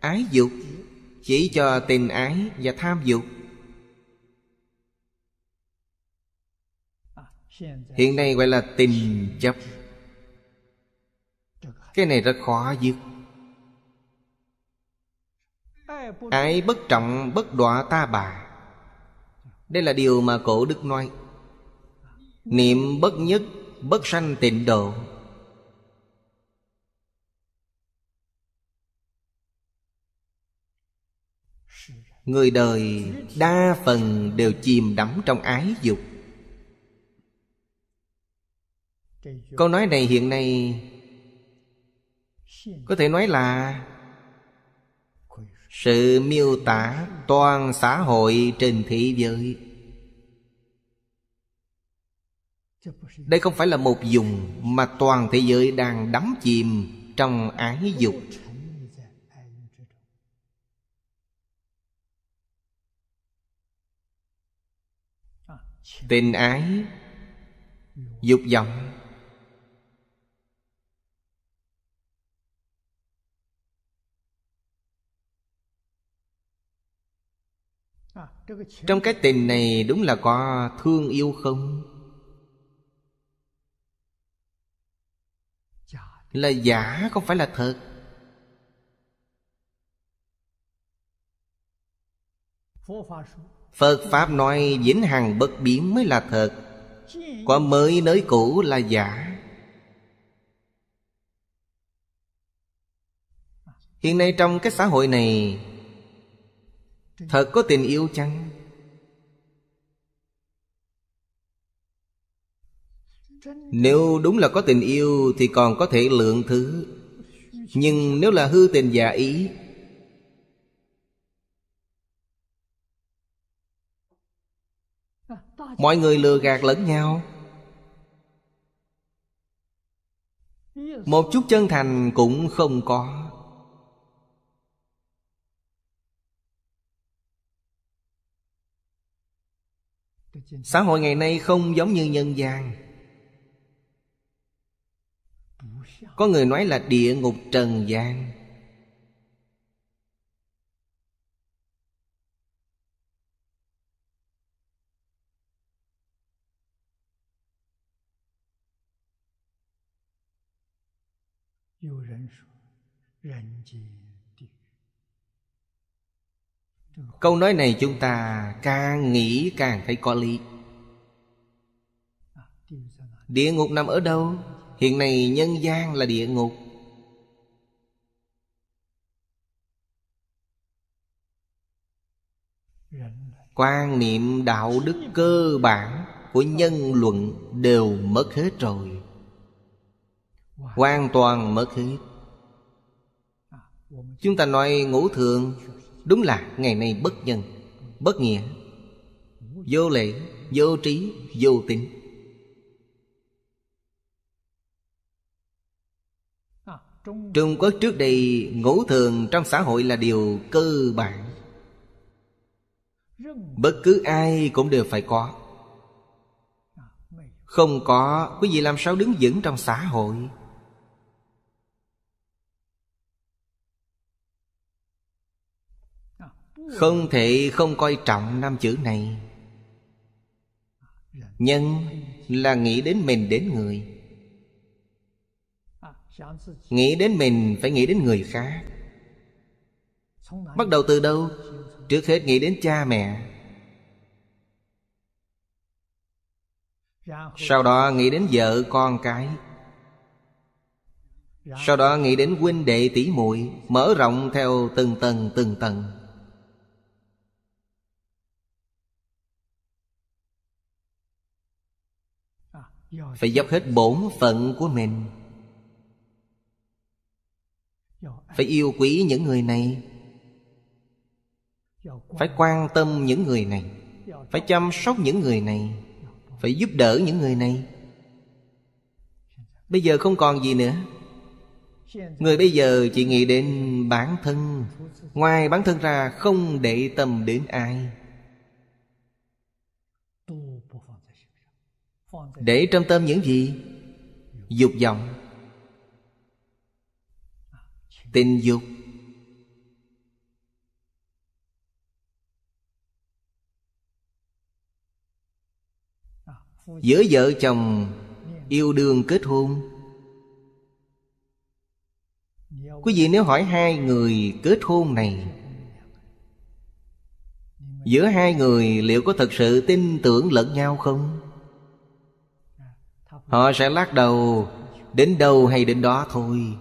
ái dục chỉ cho tình ái và tham dục hiện nay gọi là tình chấp cái này rất khó dứt ái bất trọng bất đọa ta bà đây là điều mà cổ đức nói niệm bất nhất bất sanh tịnh độ người đời đa phần đều chìm đắm trong ái dục câu nói này hiện nay có thể nói là sự miêu tả toàn xã hội trên thế giới đây không phải là một dùng mà toàn thế giới đang đắm chìm trong ái dục tình ái dục vọng trong cái tình này đúng là có thương yêu không là giả không phải là thật Phật Pháp nói vĩnh hằng bất biến mới là thật Có mới nới cũ là giả Hiện nay trong cái xã hội này Thật có tình yêu chăng? Nếu đúng là có tình yêu Thì còn có thể lượng thứ Nhưng nếu là hư tình giả ý mọi người lừa gạt lẫn nhau một chút chân thành cũng không có xã hội ngày nay không giống như nhân gian có người nói là địa ngục trần gian câu nói này chúng ta càng nghĩ càng thấy có lý địa ngục nằm ở đâu hiện nay nhân gian là địa ngục quan niệm đạo đức cơ bản của nhân luận đều mất hết rồi hoàn toàn mất hết Chúng ta nói ngũ thường Đúng là ngày nay bất nhân Bất nghĩa Vô lễ, vô trí, vô tính Trung Quốc trước đây ngũ thường trong xã hội là điều cơ bản Bất cứ ai cũng đều phải có Không có quý vị làm sao đứng vững trong xã hội Không thể không coi trọng năm chữ này Nhân là nghĩ đến mình đến người Nghĩ đến mình phải nghĩ đến người khác Bắt đầu từ đâu? Trước hết nghĩ đến cha mẹ Sau đó nghĩ đến vợ con cái Sau đó nghĩ đến huynh đệ tỷ muội Mở rộng theo từng tầng từng tầng phải dốc hết bổn phận của mình phải yêu quý những người này phải quan tâm những người này phải chăm sóc những người này phải giúp đỡ những người này bây giờ không còn gì nữa người bây giờ chỉ nghĩ đến bản thân ngoài bản thân ra không để tâm đến ai để trong tâm những gì dục vọng tình dục giữa vợ chồng yêu đương kết hôn quý vị nếu hỏi hai người kết hôn này giữa hai người liệu có thật sự tin tưởng lẫn nhau không Họ sẽ lắc đầu Đến đâu hay đến đó thôi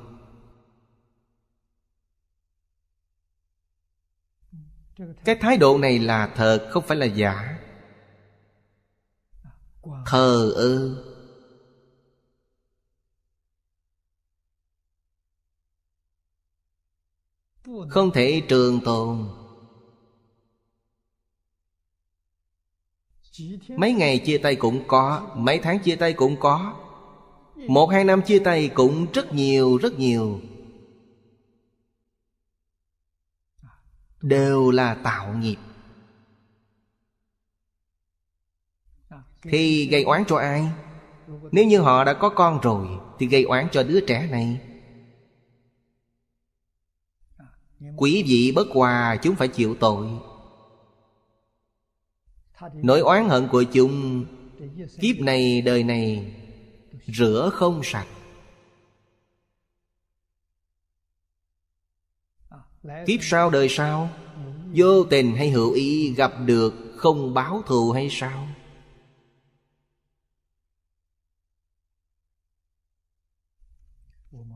Cái thái độ này là thật Không phải là giả Thờ ư Không thể trường tồn mấy ngày chia tay cũng có mấy tháng chia tay cũng có một hai năm chia tay cũng rất nhiều rất nhiều đều là tạo nghiệp thì gây oán cho ai nếu như họ đã có con rồi thì gây oán cho đứa trẻ này quý vị bất hòa chúng phải chịu tội Nỗi oán hận của chúng Kiếp này đời này Rửa không sạch Kiếp sau đời sau Vô tình hay hữu ý gặp được Không báo thù hay sao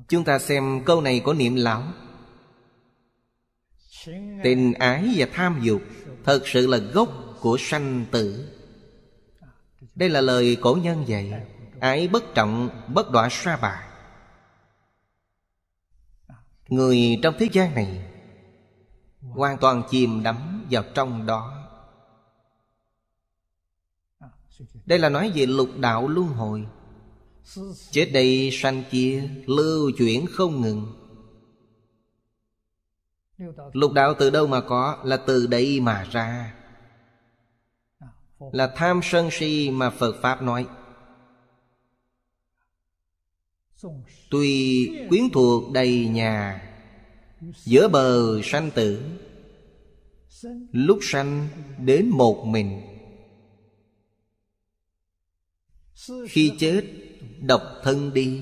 Chúng ta xem câu này có niệm lão Tình ái và tham dục Thật sự là gốc của sanh tử Đây là lời cổ nhân dạy Ái bất trọng bất đọa sa bà Người trong thế gian này Hoàn toàn chìm đắm vào trong đó Đây là nói về lục đạo luân hồi Chết đây sanh chia Lưu chuyển không ngừng Lục đạo từ đâu mà có Là từ đây mà ra là tham sân si mà phật pháp nói tuy quyến thuộc đầy nhà giữa bờ sanh tử lúc sanh đến một mình khi chết độc thân đi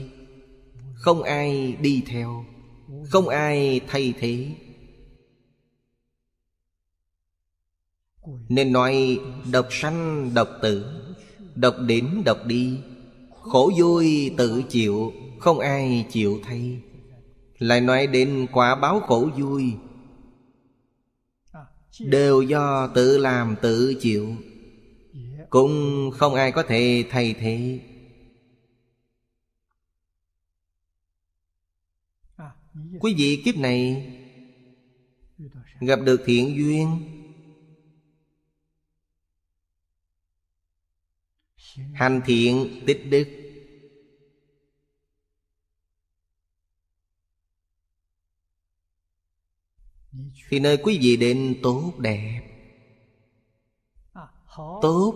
không ai đi theo không ai thay thế Nên nói độc sanh độc tử Độc đến độc đi Khổ vui tự chịu Không ai chịu thay Lại nói đến quả báo khổ vui Đều do tự làm tự chịu Cũng không ai có thể thay thế Quý vị kiếp này Gặp được thiện duyên hành thiện tích đức thì nơi quý vị đến tốt đẹp tốt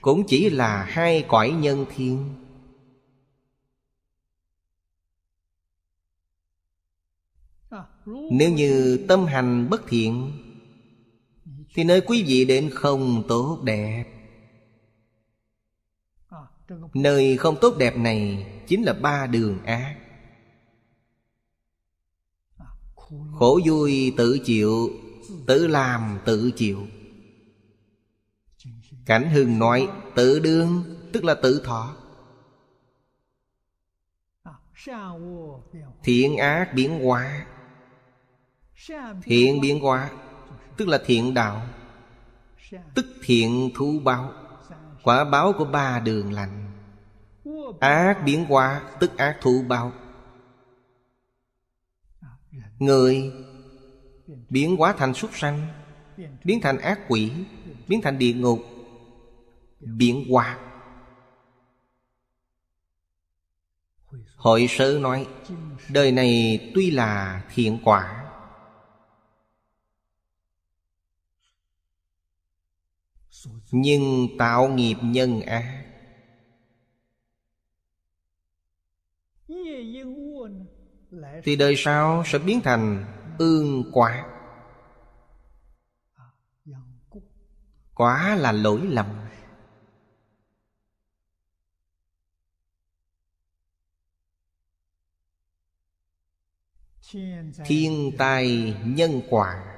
cũng chỉ là hai cõi nhân thiên nếu như tâm hành bất thiện thì nơi quý vị đến không tốt đẹp Nơi không tốt đẹp này Chính là ba đường ác Khổ vui tự chịu Tự làm tự chịu Cảnh hưng nói tự đương Tức là tự thọ Thiện ác biến hóa Thiện biến hóa Tức là thiện đạo Tức thiện thú báo Quả báo của ba đường lành ác biến hóa tức ác thụ báo người biến hóa thành súc sanh biến thành ác quỷ biến thành địa ngục biến hóa hội sớ nói đời này tuy là thiện quả nhưng tạo nghiệp nhân ác thì đời sau sẽ biến thành ương quả quá là lỗi lầm thiên tai nhân quả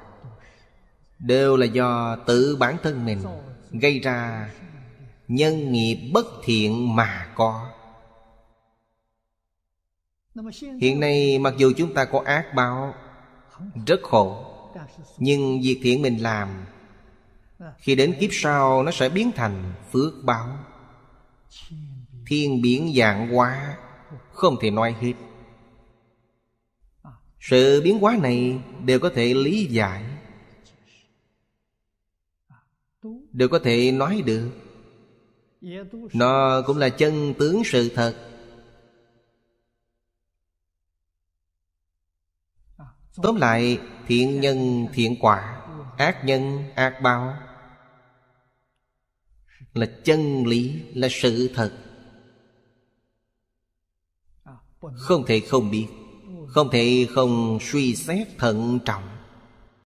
đều là do tự bản thân mình gây ra nhân nghiệp bất thiện mà có hiện nay mặc dù chúng ta có ác báo rất khổ nhưng việc thiện mình làm vâng. khi đến kiếp sau nó sẽ biến thành phước báo thiên biến dạng quá không thể nói hết sự biến hóa này đều có thể lý giải đều có thể nói được nó cũng là chân tướng sự thật Tóm lại thiện nhân thiện quả Ác nhân ác báo Là chân lý Là sự thật Không thể không biết Không thể không suy xét thận trọng